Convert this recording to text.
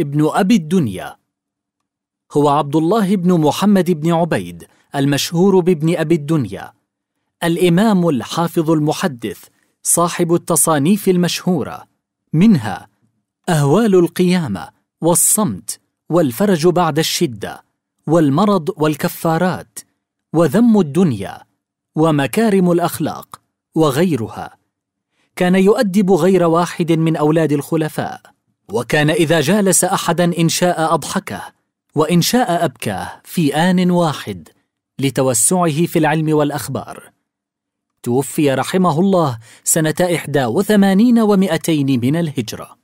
ابن أبي الدنيا هو عبد الله بن محمد بن عبيد المشهور بابن أبي الدنيا الإمام الحافظ المحدث صاحب التصانيف المشهورة منها أهوال القيامة والصمت والفرج بعد الشدة والمرض والكفارات وذم الدنيا ومكارم الأخلاق وغيرها كان يؤدب غير واحد من أولاد الخلفاء وكان إذا جالس أحدا إن شاء أضحكه وإن شاء أبكاه في آن واحد لتوسعه في العلم والأخبار توفي رحمه الله سنة إحدى وثمانين ومئتين من الهجرة